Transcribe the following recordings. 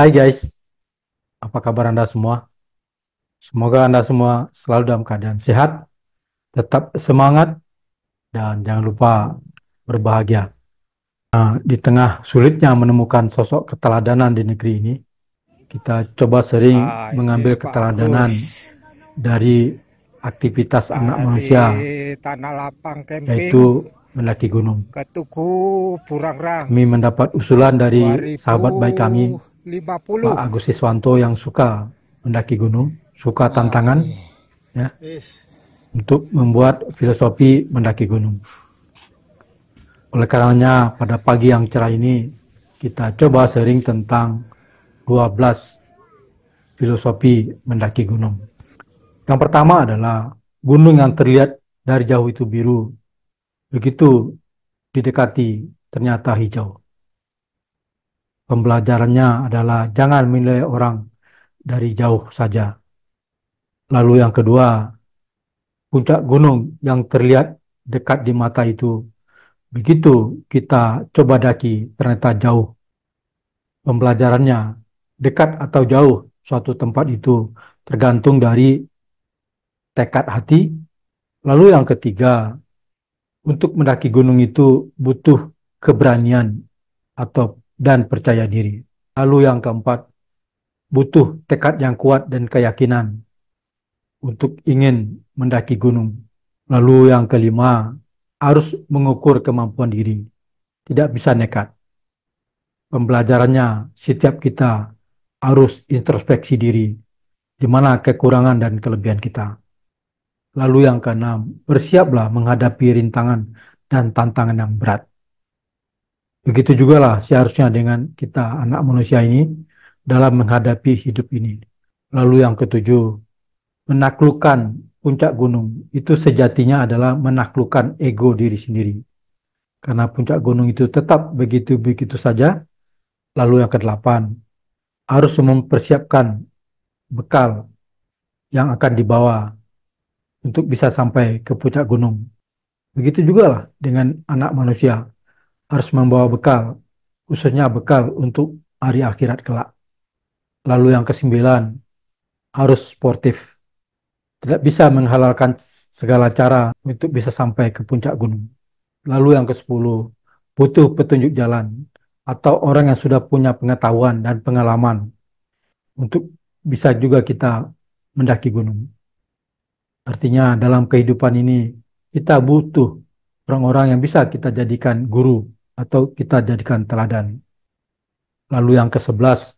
Hai guys, apa kabar Anda semua? Semoga Anda semua selalu dalam keadaan sehat, tetap semangat, dan jangan lupa berbahagia. Nah, di tengah sulitnya menemukan sosok keteladanan di negeri ini, kita coba sering ah, iya, mengambil keteladanan dari aktivitas dari anak manusia, tanah lapang, camping, yaitu mendaki gunung. Kami mendapat usulan dari sahabat baik kami, 50. Pak Agus Iswanto yang suka mendaki gunung, suka ah, tantangan iya. ya. Yes. Untuk membuat filosofi mendaki gunung. Oleh karenanya pada pagi yang cerah ini kita coba sharing tentang 12 filosofi mendaki gunung. Yang pertama adalah gunung yang terlihat dari jauh itu biru. Begitu didekati ternyata hijau. Pembelajarannya adalah jangan menilai orang dari jauh saja. Lalu yang kedua, puncak gunung yang terlihat dekat di mata itu. Begitu kita coba daki, ternyata jauh. Pembelajarannya, dekat atau jauh suatu tempat itu tergantung dari tekad hati. Lalu yang ketiga, untuk mendaki gunung itu butuh keberanian atau dan percaya diri. Lalu yang keempat, butuh tekad yang kuat dan keyakinan untuk ingin mendaki gunung. Lalu yang kelima, harus mengukur kemampuan diri. Tidak bisa nekat. Pembelajarannya, setiap kita harus introspeksi diri, di mana kekurangan dan kelebihan kita. Lalu yang keenam, bersiaplah menghadapi rintangan dan tantangan yang berat. Begitu juga lah seharusnya dengan kita anak manusia ini dalam menghadapi hidup ini. Lalu yang ketujuh, menaklukkan puncak gunung itu sejatinya adalah menaklukkan ego diri sendiri. Karena puncak gunung itu tetap begitu-begitu saja. Lalu yang kedelapan, harus mempersiapkan bekal yang akan dibawa untuk bisa sampai ke puncak gunung. Begitu juga lah dengan anak manusia harus membawa bekal, khususnya bekal untuk hari akhirat kelak. Lalu yang kesembilan, harus sportif. Tidak bisa menghalalkan segala cara untuk bisa sampai ke puncak gunung. Lalu yang kesepuluh, butuh petunjuk jalan atau orang yang sudah punya pengetahuan dan pengalaman untuk bisa juga kita mendaki gunung. Artinya dalam kehidupan ini kita butuh orang-orang yang bisa kita jadikan guru atau kita jadikan teladan. Lalu yang ke ke-11,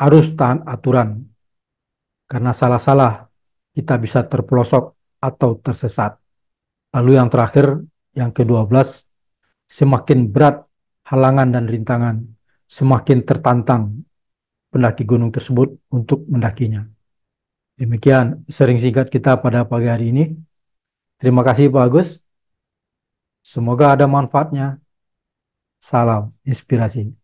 harus tahan aturan. Karena salah-salah kita bisa terpelosok atau tersesat. Lalu yang terakhir, yang ke-12, semakin berat halangan dan rintangan, semakin tertantang pendaki gunung tersebut untuk mendakinya. Demikian sering singkat kita pada pagi hari ini. Terima kasih Pak Agus. Semoga ada manfaatnya. Salam inspirasi.